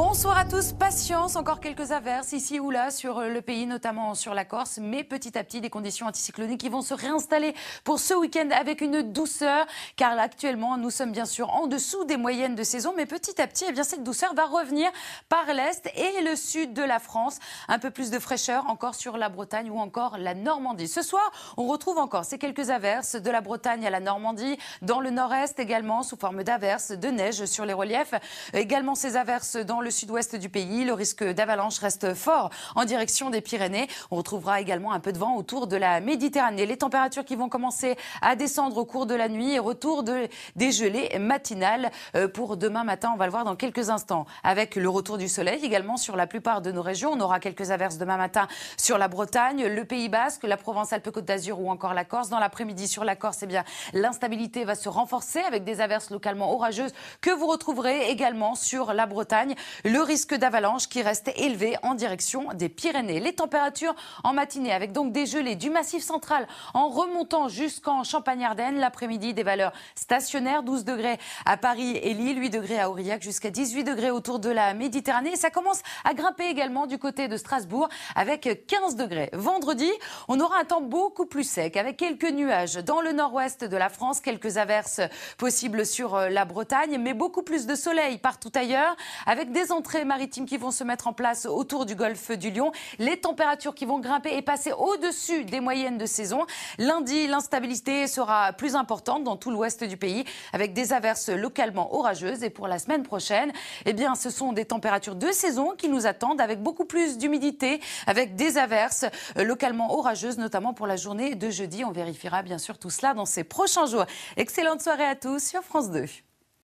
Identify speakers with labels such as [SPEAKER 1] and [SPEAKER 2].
[SPEAKER 1] Bonsoir à tous. Patience, encore quelques averses ici ou là sur euh, le pays, notamment sur la Corse, mais petit à petit des conditions anticycloniques qui vont se réinstaller pour ce week-end avec une douceur, car actuellement nous sommes bien sûr en dessous des moyennes de saison, mais petit à petit, eh bien cette douceur va revenir par l'est et le sud de la France. Un peu plus de fraîcheur encore sur la Bretagne ou encore la Normandie. Ce soir, on retrouve encore ces quelques averses de la Bretagne à la Normandie, dans le nord-est également sous forme d'averses de neige sur les reliefs, également ces averses dans le le sud-ouest du pays. Le risque d'avalanche reste fort en direction des Pyrénées. On retrouvera également un peu de vent autour de la Méditerranée. Les températures qui vont commencer à descendre au cours de la nuit et retour de, des gelées matinales euh, pour demain matin. On va le voir dans quelques instants. Avec le retour du soleil également sur la plupart de nos régions, on aura quelques averses demain matin sur la Bretagne, le Pays Basque, la Provence-Alpes-Côte d'Azur ou encore la Corse. Dans l'après-midi sur la Corse, eh bien l'instabilité va se renforcer avec des averses localement orageuses que vous retrouverez également sur la Bretagne. Le risque d'avalanche qui reste élevé en direction des Pyrénées. Les températures en matinée avec donc des gelées du massif central en remontant jusqu'en Champagne-Ardenne. L'après-midi, des valeurs stationnaires 12 degrés à Paris et Lille, 8 degrés à Aurillac, jusqu'à 18 degrés autour de la Méditerranée. ça commence à grimper également du côté de Strasbourg avec 15 degrés. Vendredi, on aura un temps beaucoup plus sec avec quelques nuages dans le nord-ouest de la France, quelques averses possibles sur euh, la Bretagne, mais beaucoup plus de soleil partout ailleurs avec des des entrées maritimes qui vont se mettre en place autour du golfe du Lion, les températures qui vont grimper et passer au-dessus des moyennes de saison. Lundi, l'instabilité sera plus importante dans tout l'ouest du pays avec des averses localement orageuses et pour la semaine prochaine, eh bien ce sont des températures de saison qui nous attendent avec beaucoup plus d'humidité, avec des averses euh, localement orageuses notamment pour la journée de jeudi. On vérifiera bien sûr tout cela dans ces prochains jours. Excellente soirée à tous sur France 2.